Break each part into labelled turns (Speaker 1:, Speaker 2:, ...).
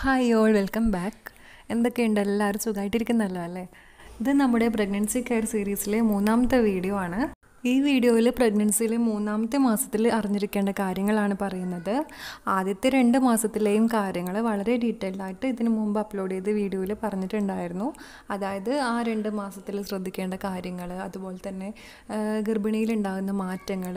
Speaker 1: hi all welcome back എന്തൊക്കെയുണ്ട് എല്ലാവരും സുഖമായിട്ടിരിക്കുന്നല്ലോ അല്ലേ ഇത് നമ്മുടെ പ്രഗ്നൻസി കെയർ സീരീസിലെ മൂന്നാമത്തെ വീഡിയോ ആണ് ഈ വീഡിയോയിൽ പ്രഗ്നൻസിയിലെ മൂന്നാമത്തെ മാസത്തിൽ അറിഞ്ഞിരിക്കേണ്ട കാര്യങ്ങളാണ് പറയുന്നത് ആദ്യത്തെ രണ്ട് മാസത്തിലെയും കാര്യങ്ങൾ വളരെ ഡീറ്റെയിൽഡ് ആയിട്ട് ഇതിനു മുമ്പ് അപ്ലോഡ് ചെയ്ത് വീഡിയോയിൽ പറഞ്ഞിട്ടുണ്ടായിരുന്നു അതായത് ആ രണ്ട് മാസത്തിൽ ശ്രദ്ധിക്കേണ്ട കാര്യങ്ങൾ അതുപോലെ തന്നെ ഗർഭിണിയിലുണ്ടാകുന്ന മാറ്റങ്ങൾ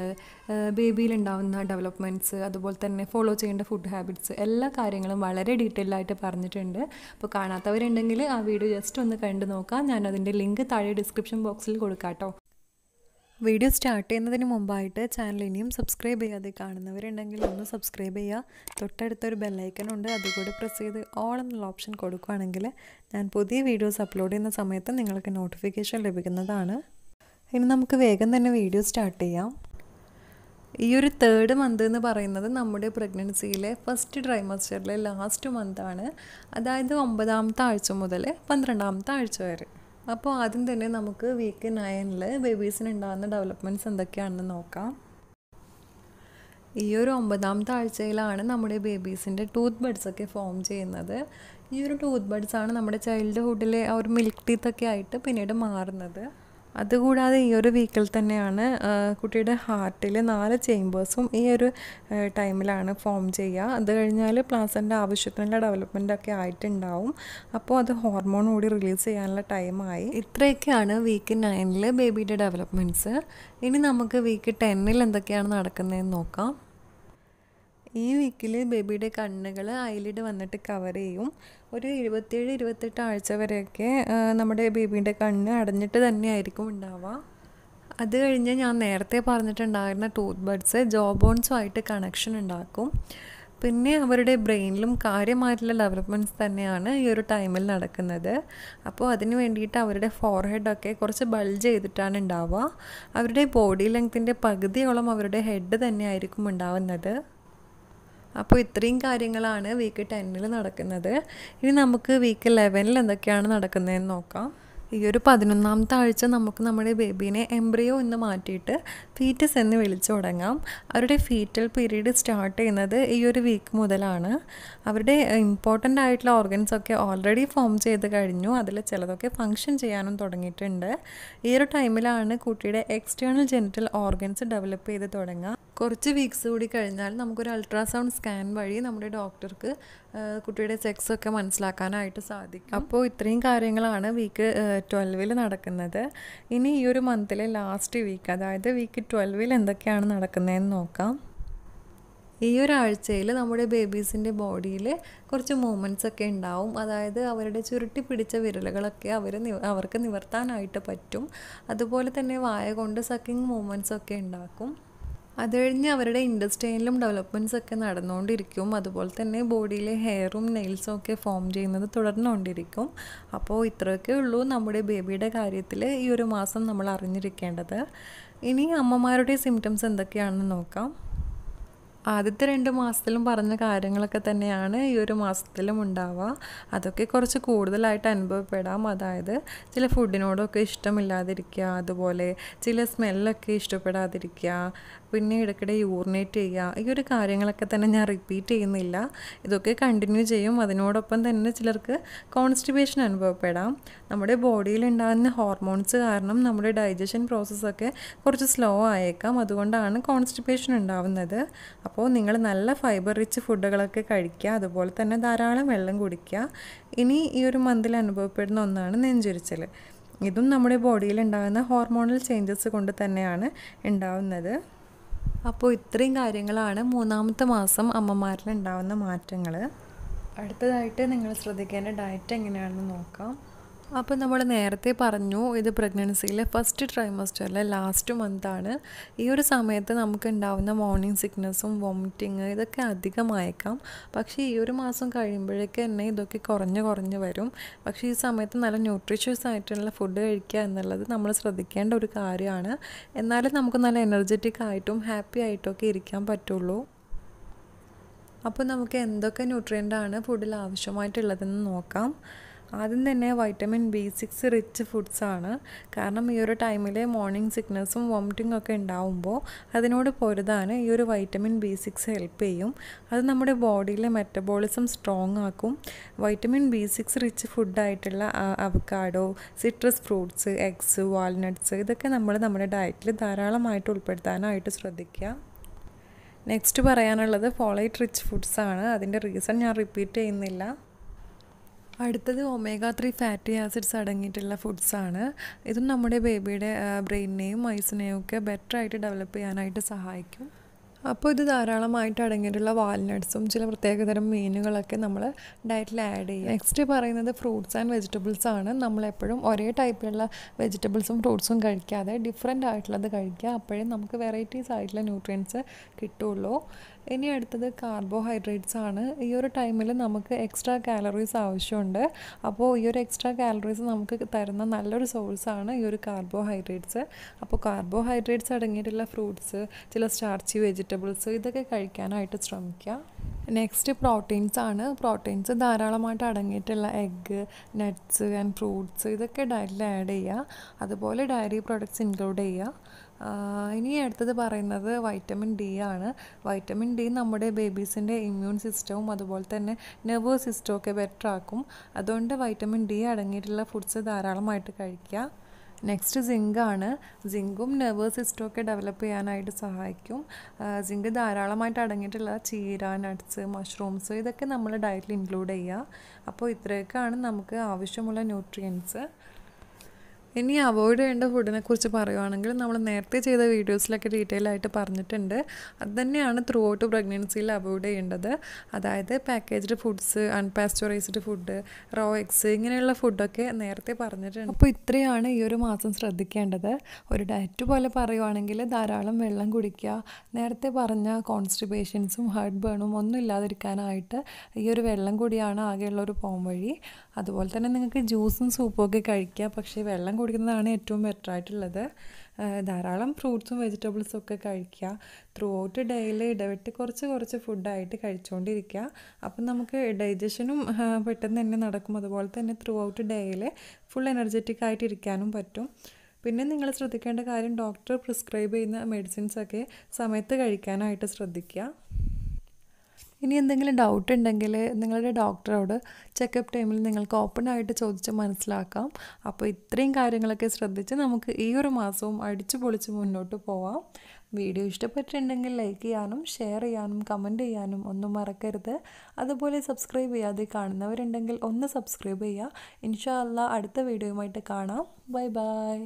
Speaker 1: ബേബിയിലുണ്ടാകുന്ന ഡെവലപ്മെൻറ്റ്സ് അതുപോലെ തന്നെ ഫോളോ ചെയ്യേണ്ട ഫുഡ് ഹാബിറ്റ്സ് എല്ലാ കാര്യങ്ങളും വളരെ ഡീറ്റെയിൽഡ് ആയിട്ട് പറഞ്ഞിട്ടുണ്ട് അപ്പോൾ കാണാത്തവരുണ്ടെങ്കിൽ ആ വീഡിയോ ജസ്റ്റ് ഒന്ന് കണ്ടു നോക്കാം ഞാനതിൻ്റെ ലിങ്ക് താഴെ ഡിസ്ക്രിപ്ഷൻ ബോക്സിൽ കൊടുക്കാം കേട്ടോ വീഡിയോ സ്റ്റാർട്ട് ചെയ്യുന്നതിന് മുമ്പായിട്ട് ചാനൽ ഇനിയും സബ്സ്ക്രൈബ് ചെയ്യാതെ കാണുന്നവരുണ്ടെങ്കിൽ ഒന്ന് സബ്സ്ക്രൈബ് ചെയ്യുക തൊട്ടടുത്തൊരു ബെല്ലൈക്കൺ ഉണ്ട് അതുകൂടെ പ്രസ് ചെയ്ത് ഓൾ എന്നുള്ള ഓപ്ഷൻ കൊടുക്കുകയാണെങ്കിൽ ഞാൻ പുതിയ വീഡിയോസ് അപ്ലോഡ് ചെയ്യുന്ന സമയത്ത് നിങ്ങൾക്ക് നോട്ടിഫിക്കേഷൻ ലഭിക്കുന്നതാണ് ഇനി നമുക്ക് വേഗം തന്നെ വീഡിയോ സ്റ്റാർട്ട് ചെയ്യാം ഈ ഒരു തേർഡ് മന്ത് എന്ന് പറയുന്നത് നമ്മുടെ പ്രഗ്നൻസിയിലെ ഫസ്റ്റ് ട്രൈമസ്റ്ററിലെ ലാസ്റ്റ് മന്താണ് അതായത് ഒമ്പതാമത്തെ ആഴ്ച മുതൽ പന്ത്രണ്ടാമത്തെ ആഴ്ച വരെ അപ്പോൾ ആദ്യം തന്നെ നമുക്ക് വീക്ക് നയനിൽ ബേബീസിന് ഉണ്ടാകുന്ന ഡെവലപ്മെൻറ്റ്സ് എന്തൊക്കെയാണെന്ന് നോക്കാം ഈ ഒരു ഒമ്പതാമത്തെ ആഴ്ചയിലാണ് നമ്മുടെ ബേബീസിൻ്റെ ടൂത്ത് ബഡ്സ് ഒക്കെ ഫോം ചെയ്യുന്നത് ഈ ഒരു ടൂത്ത് ബഡ്സ് ആണ് നമ്മുടെ ചൈൽഡ്ഹുഡിലെ ആ ഒരു മിൽക്ക് ടീത്തൊക്കെ ആയിട്ട് പിന്നീട് മാറുന്നത് അതുകൂടാതെ ഈ ഒരു വീക്കിൽ തന്നെയാണ് കുട്ടിയുടെ ഹാർട്ടിൽ നാല് ചേമ്പേഴ്സും ഈ ഒരു ടൈമിലാണ് ഫോം ചെയ്യുക അത് കഴിഞ്ഞാൽ പ്ലാസൻ്റെ ആവശ്യത്തിനുള്ള ഡെവലപ്മെൻ്റ് ഒക്കെ ആയിട്ടുണ്ടാവും അപ്പോൾ അത് ഹോർമോൺ കൂടി റിലീസ് ചെയ്യാനുള്ള ടൈമായി ഇത്രയൊക്കെയാണ് വീക്ക് നയനിൽ ബേബിയുടെ ഡെവലപ്മെൻറ്റ്സ് ഇനി നമുക്ക് വീക്ക് ടെന്നിൽ എന്തൊക്കെയാണ് നടക്കുന്നതെന്ന് നോക്കാം ഈ വീക്കിൽ ബേബിയുടെ കണ്ണുകൾ ഐലിഡ് വന്നിട്ട് കവർ ചെയ്യും ഒരു ഇരുപത്തേഴ് ഇരുപത്തെട്ട് ആഴ്ച വരെയൊക്കെ നമ്മുടെ ബേബിയുടെ കണ്ണ് അടഞ്ഞിട്ട് തന്നെയായിരിക്കും ഉണ്ടാവുക അത് കഴിഞ്ഞ് ഞാൻ നേരത്തെ പറഞ്ഞിട്ടുണ്ടായിരുന്ന ടൂത്ത് ബഡ്സ് ജോബോൺസുമായിട്ട് കണക്ഷൻ ഉണ്ടാക്കും പിന്നെ അവരുടെ ബ്രെയിനിലും കാര്യമായിട്ടുള്ള ഡെവലപ്മെൻറ്റ്സ് തന്നെയാണ് ഈ ഒരു ടൈമിൽ നടക്കുന്നത് അപ്പോൾ അതിന് വേണ്ടിയിട്ട് അവരുടെ ഫോർഹെഡൊക്കെ കുറച്ച് ബൾജ് ചെയ്തിട്ടാണ് ഉണ്ടാവുക അവരുടെ ബോഡി ലെങ്ത്തിൻ്റെ പകുതിയോളം അവരുടെ ഹെഡ് തന്നെയായിരിക്കും ഉണ്ടാവുന്നത് അപ്പോൾ ഇത്രയും കാര്യങ്ങളാണ് വീക്ക് ടെന്നിൽ നടക്കുന്നത് ഇനി നമുക്ക് വീക്ക് ലെവനിൽ എന്തൊക്കെയാണ് നടക്കുന്നതെന്ന് നോക്കാം ഈ ഒരു പതിനൊന്നാമത്തെ ആഴ്ച നമുക്ക് നമ്മുടെ ബേബീനെ എംബ്രിയോ എന്ന് മാറ്റിയിട്ട് ഫീറ്റസ് എന്ന് വിളിച്ചു തുടങ്ങാം അവരുടെ ഫീറ്റൽ പീരീഡ് സ്റ്റാർട്ട് ചെയ്യുന്നത് ഈ ഒരു വീക്ക് മുതലാണ് അവരുടെ ഇമ്പോർട്ടൻ്റ് ആയിട്ടുള്ള ഓർഗൻസ് ഒക്കെ ഓൾറെഡി ഫോം ചെയ്ത് കഴിഞ്ഞു അതിൽ ചിലതൊക്കെ ഫങ്ഷൻ ചെയ്യാനും തുടങ്ങിയിട്ടുണ്ട് ഈ ഒരു ടൈമിലാണ് കുട്ടിയുടെ എക്സ്റ്റേണൽ ജെനിറ്റൽ ഓർഗൻസ് ഡെവലപ്പ് ചെയ്ത് തുടങ്ങുക കുറച്ച് വീക്സ് കൂടി കഴിഞ്ഞാൽ നമുക്കൊരു അൾട്രാസൗണ്ട് സ്കാൻ വഴി നമ്മുടെ ഡോക്ടർക്ക് കുട്ടിയുടെ സെക്സ് ഒക്കെ മനസ്സിലാക്കാനായിട്ട് സാധിക്കും അപ്പോൾ ഇത്രയും കാര്യങ്ങളാണ് വീക്ക് ട്വൽവിൽ നടക്കുന്നത് ഇനി ഈ ഒരു മന്തിലെ ലാസ്റ്റ് വീക്ക് അതായത് വീക്ക് ട്വൽവിൽ എന്തൊക്കെയാണ് നടക്കുന്നതെന്ന് നോക്കാം ഈ ഒരാഴ്ചയിൽ നമ്മുടെ ബേബീസിൻ്റെ ബോഡിയിൽ കുറച്ച് മൂമെൻറ്റ്സ് ഒക്കെ ഉണ്ടാവും അതായത് അവരുടെ ചുരുട്ടി പിടിച്ച വിരലുകളൊക്കെ അവർ അവർക്ക് നിവർത്താനായിട്ട് പറ്റും അതുപോലെ തന്നെ വായ കൊണ്ട് സക്കിങ് മൂമെൻറ്റ്സ് ഒക്കെ ഉണ്ടാക്കും അത് കഴിഞ്ഞ് അവരുടെ ഇൻഡസ്ട്രിയിലും ഡെവലപ്മെൻറ്റ്സ് ഒക്കെ നടന്നുകൊണ്ടിരിക്കും അതുപോലെ തന്നെ ബോഡിയിലെ ഹെയറും നെയിൽസും ഒക്കെ ഫോം ചെയ്യുന്നത് തുടർന്നുകൊണ്ടിരിക്കും അപ്പോൾ ഇത്രയൊക്കെ ഉള്ളൂ നമ്മുടെ ബേബിയുടെ കാര്യത്തിൽ ഈ ഒരു മാസം നമ്മൾ അറിഞ്ഞിരിക്കേണ്ടത് ഇനി അമ്മമാരുടെ സിംറ്റംസ് എന്തൊക്കെയാണെന്ന് നോക്കാം ആദ്യത്തെ രണ്ട് മാസത്തിലും പറഞ്ഞ കാര്യങ്ങളൊക്കെ തന്നെയാണ് ഈ ഒരു മാസത്തിലും ഉണ്ടാവുക അതൊക്കെ കുറച്ച് കൂടുതലായിട്ട് അനുഭവപ്പെടാം അതായത് ചില ഫുഡിനോടൊക്കെ ഇഷ്ടമില്ലാതിരിക്കുക അതുപോലെ ചില സ്മെല്ലൊക്കെ ഇഷ്ടപ്പെടാതിരിക്കുക പിന്നെ ഇടയ്ക്കിടെ യൂറിനേറ്റ് ചെയ്യുക ഈ ഒരു കാര്യങ്ങളൊക്കെ തന്നെ ഞാൻ റിപ്പീറ്റ് ചെയ്യുന്നില്ല ഇതൊക്കെ കണ്ടിന്യൂ ചെയ്യും അതിനോടൊപ്പം തന്നെ ചിലർക്ക് കോൺസ്റ്റിബേഷൻ അനുഭവപ്പെടാം നമ്മുടെ ബോഡിയിൽ ഉണ്ടാകുന്ന ഹോർമോൺസ് കാരണം നമ്മുടെ ഡൈജഷൻ പ്രോസസ്സൊക്കെ കുറച്ച് സ്ലോ ആയേക്കാം അതുകൊണ്ടാണ് കോൺസ്റ്റിബേഷൻ ഉണ്ടാവുന്നത് അപ്പോൾ നിങ്ങൾ നല്ല ഫൈബർ റിച്ച് ഫുഡുകളൊക്കെ കഴിക്കുക അതുപോലെ തന്നെ ധാരാളം വെള്ളം കുടിക്കുക ഇനി ഈ ഒരു മന്തിൽ അനുഭവപ്പെടുന്ന ഒന്നാണ് നെഞ്ചൊരിച്ചൽ ഇതും നമ്മുടെ ബോഡിയിൽ ഉണ്ടാകുന്ന ഹോർമോണൽ ചേഞ്ചസ് കൊണ്ട് തന്നെയാണ് ഉണ്ടാവുന്നത് അപ്പോൾ ഇത്രയും കാര്യങ്ങളാണ് മൂന്നാമത്തെ മാസം അമ്മമാരിൽ ഉണ്ടാകുന്ന മാറ്റങ്ങൾ അടുത്തതായിട്ട് നിങ്ങൾ ശ്രദ്ധിക്കേണ്ട ഡയറ്റ് എങ്ങനെയാണെന്ന് നോക്കാം അപ്പോൾ നമ്മൾ നേരത്തെ പറഞ്ഞു ഇത് പ്രഗ്നൻസിയിലെ ഫസ്റ്റ് ട്രൈമസ്റ്ററിലെ ലാസ്റ്റ് മന്താണ് ഈ ഒരു സമയത്ത് നമുക്ക് ഉണ്ടാവുന്ന മോർണിംഗ് സിക്നസ്സും വോമിറ്റിങ് ഇതൊക്കെ അധികമായേക്കാം പക്ഷേ ഈ ഒരു മാസം കഴിയുമ്പോഴേക്ക് തന്നെ ഇതൊക്കെ കുറഞ്ഞ് കുറഞ്ഞ് വരും പക്ഷേ ഈ സമയത്ത് നല്ല ന്യൂട്രീഷ്യസ് ആയിട്ടുള്ള ഫുഡ് കഴിക്കുക എന്നുള്ളത് നമ്മൾ ശ്രദ്ധിക്കേണ്ട ഒരു കാര്യമാണ് എന്നാലും നമുക്ക് നല്ല എനർജറ്റിക് ആയിട്ടും ഹാപ്പി ആയിട്ടൊക്കെ ഇരിക്കാൻ പറ്റുള്ളൂ അപ്പോൾ നമുക്ക് എന്തൊക്കെ ന്യൂട്രിയൻ്റാണ് ഫുഡിൽ ആവശ്യമായിട്ടുള്ളതെന്ന് നോക്കാം ആദ്യം തന്നെ വൈറ്റമിൻ ബി സിക്സ് റിച്ച് ഫുഡ്സാണ് കാരണം ഈ ഒരു ടൈമിൽ മോർണിംഗ് സിക്നസ്സും വോമിറ്റിംഗ് ഒക്കെ ഉണ്ടാവുമ്പോൾ അതിനോട് പൊരുതാൻ ഈ ഒരു വൈറ്റമിൻ ബി സിക്സ് ഹെൽപ്പ് ചെയ്യും അത് നമ്മുടെ ബോഡിയിലെ മെറ്റബോളിസം സ്ട്രോങ് ആക്കും വൈറ്റമിൻ ബി സിക്സ് റിച്ച് ഫുഡായിട്ടുള്ള avocado citrus fruits eggs walnuts ഇതൊക്കെ നമ്മൾ നമ്മുടെ ഡയറ്റിൽ ധാരാളമായിട്ട് ഉൾപ്പെടുത്താനായിട്ട് ശ്രദ്ധിക്കുക നെക്സ്റ്റ് പറയാനുള്ളത് ഫോളൈറ്റ് റിച്ച് ഫുഡ്സാണ് അതിൻ്റെ റീസൺ ഞാൻ റിപ്പീറ്റ് ചെയ്യുന്നില്ല അടുത്തത് ഒമേഗ ത്രീ ഫാറ്റി ആസിഡ്സ് അടങ്ങിയിട്ടുള്ള ഫുഡ്സാണ് ഇത് നമ്മുടെ ബേബിയുടെ ബ്രെയിനിനെയും മൈസിനെയും ഒക്കെ ബെറ്ററായിട്ട് ഡെവലപ്പ് ചെയ്യാനായിട്ട് സഹായിക്കും അപ്പോൾ ഇത് ധാരാളമായിട്ട് അടങ്ങിയിട്ടുള്ള വാൽനട്ട്സും ചില പ്രത്യേകതരം മീനുകളൊക്കെ നമ്മൾ ഡയറ്റിൽ ആഡ് ചെയ്യും നെക്സ്റ്റ് പറയുന്നത് ഫ്രൂട്ട്സ് ആൻഡ് വെജിറ്റബിൾസ് ആണ് നമ്മളെപ്പോഴും ഒരേ ടൈപ്പിലുള്ള വെജിറ്റബിൾസും ഫ്രൂട്ട്സും കഴിക്കാതെ ഡിഫറെൻ്റ് ആയിട്ടുള്ളത് കഴിക്കുക അപ്പോഴേ നമുക്ക് വെറൈറ്റീസ് ആയിട്ടുള്ള ന്യൂട്രിയൻസ് കിട്ടുള്ളൂ ഇനി അടുത്തത് കാർബോഹൈഡ്രേറ്റ്സ് ആണ് ഈ ഒരു ടൈമിൽ നമുക്ക് എക്സ്ട്രാ കാലറീസ് ആവശ്യമുണ്ട് അപ്പോൾ ഈ ഒരു എക്സ്ട്രാ കാലറീസ് നമുക്ക് തരുന്ന നല്ലൊരു സോഴ്സാണ് ഈ ഒരു കാർബോഹൈഡ്രേറ്റ്സ് അപ്പോൾ കാർബോഹൈഡ്രേറ്റ്സ് അടങ്ങിയിട്ടുള്ള ഫ്രൂട്ട്സ് ചില സ്റ്റാർച്ചി വെജിറ്റബിൾസ് ഇതൊക്കെ കഴിക്കാനായിട്ട് ശ്രമിക്കുക നെക്സ്റ്റ് പ്രോട്ടീൻസ് ആണ് പ്രോട്ടീൻസ് ധാരാളമായിട്ട് അടങ്ങിയിട്ടുള്ള എഗ്ഗ് നട്ട്സ് ആൻഡ് ഫ്രൂട്ട്സ് ഇതൊക്കെ ഡയറ്റിൽ ആഡ് ചെയ്യുക അതുപോലെ ഡയറി പ്രോഡക്റ്റ്സ് ഇൻക്ലൂഡ് ചെയ്യുക ഇനി അടുത്തത് പറയുന്നത് വൈറ്റമിൻ ഡി ആണ് വൈറ്റമിൻ ഡി നമ്മുടെ ബേബീസിൻ്റെ ഇമ്മ്യൂൺ സിസ്റ്റവും അതുപോലെ തന്നെ നെർവസ് സിസ്റ്റവും ഒക്കെ ബെറ്റർ ആക്കും അതുകൊണ്ട് വൈറ്റമിൻ ഡി അടങ്ങിയിട്ടുള്ള ഫുഡ്സ് ധാരാളമായിട്ട് കഴിക്കുക നെക്സ്റ്റ് സിങ്കാണ് സിങ്കും നെർവസ് സിസ്റ്റമൊക്കെ ഡെവലപ്പ് ചെയ്യാനായിട്ട് സഹായിക്കും സിങ്ക് ധാരാളമായിട്ട് അടങ്ങിയിട്ടുള്ള ചീര നട്ട്സ് മഷ്റൂംസ് ഇതൊക്കെ നമ്മൾ ഡയറ്റിൽ ഇൻക്ലൂഡ് ചെയ്യുക അപ്പോൾ ഇത്രയൊക്കെയാണ് നമുക്ക് ആവശ്യമുള്ള ന്യൂട്രിയൻസ് ഇനി അവോയ്ഡ് ചെയ്യേണ്ട ഫുഡിനെ കുറിച്ച് പറയുവാണെങ്കിൽ നമ്മൾ നേരത്തെ ചെയ്ത വീഡിയോസിലൊക്കെ ഡീറ്റെയിൽ ആയിട്ട് പറഞ്ഞിട്ടുണ്ട് അത് തന്നെയാണ് ത്രൂ ഔട്ട് പ്രഗ്നൻസിയിൽ അവോയ്ഡ് ചെയ്യേണ്ടത് അതായത് packaged foods unpasteurized food raw eggs ഇങ്ങനെയുള്ള ഫുഡൊക്കെ നേരത്തെ പറഞ്ഞിട്ടുണ്ട് അപ്പോൾ ഇത്രയാണ് ഈ ഒരു മാസം ശ്രദ്ധിക്കേണ്ടത് ഒരു ഡയറ്റ് പോലെ പറയുവാണെങ്കിൽ ധാരാളം വെള്ളം കുടിക്കുക നേരത്തെ പറഞ്ഞ കോൺസ്റ്റിബേഷൻസും ഹാർട്ട് ബേണും ഒന്നും ഇല്ലാതിരിക്കാനായിട്ട് ഈ ഒരു വെള്ളം കൂടിയാണ് ആകെയുള്ള ഒരു പോംവഴി അതുപോലെ തന്നെ നിങ്ങൾക്ക് ജ്യൂസും സൂപ്പും ഒക്കെ കഴിക്കുക പക്ഷേ വെള്ളം കുടിക്കുന്നതാണ് ഏറ്റവും ബെറ്റർ ആയിട്ടുള്ളത് ധാരാളം ഫ്രൂട്ട്സും വെജിറ്റബിൾസും ഒക്കെ കഴിക്കുക ത്രൂ ഔട്ട് ഡേയിൽ ഇടവിട്ട് കുറച്ച് കുറച്ച് ഫുഡായിട്ട് കഴിച്ചുകൊണ്ടിരിക്കുക അപ്പം നമുക്ക് ഡൈജഷനും പെട്ടെന്ന് തന്നെ നടക്കും അതുപോലെ തന്നെ ത്രൂ ഔട്ട് ഡേയിൽ ഫുൾ എനർജറ്റിക് ആയിട്ട് ഇരിക്കാനും പറ്റും പിന്നെ നിങ്ങൾ ശ്രദ്ധിക്കേണ്ട കാര്യം ഡോക്ടർ പ്രിസ്ക്രൈബ് ചെയ്യുന്ന മെഡിസിൻസൊക്കെ സമയത്ത് കഴിക്കാനായിട്ട് ശ്രദ്ധിക്കുക ഇനി എന്തെങ്കിലും ഡൗട്ട് ഉണ്ടെങ്കിൽ നിങ്ങളുടെ ഡോക്ടറോട് ചെക്കപ്പ് ടൈമിൽ നിങ്ങൾക്ക് ഓപ്പൺ ആയിട്ട് ചോദിച്ച് മനസ്സിലാക്കാം അപ്പോൾ ഇത്രയും കാര്യങ്ങളൊക്കെ ശ്രദ്ധിച്ച് നമുക്ക് ഈ ഒരു മാസവും അടിച്ചു പൊളിച്ച് മുന്നോട്ട് പോവാം വീഡിയോ ഇഷ്ടപ്പെട്ടിട്ടുണ്ടെങ്കിൽ ലൈക്ക് ചെയ്യാനും ഷെയർ ചെയ്യാനും കമൻറ്റ് ചെയ്യാനും ഒന്നും മറക്കരുത് അതുപോലെ സബ്സ്ക്രൈബ് ചെയ്യാതെ കാണുന്നവരുണ്ടെങ്കിൽ ഒന്ന് സബ്സ്ക്രൈബ് ചെയ്യുക ഇൻഷാ അല്ല അടുത്ത വീഡിയോയുമായിട്ട് കാണാം ബൈ ബൈ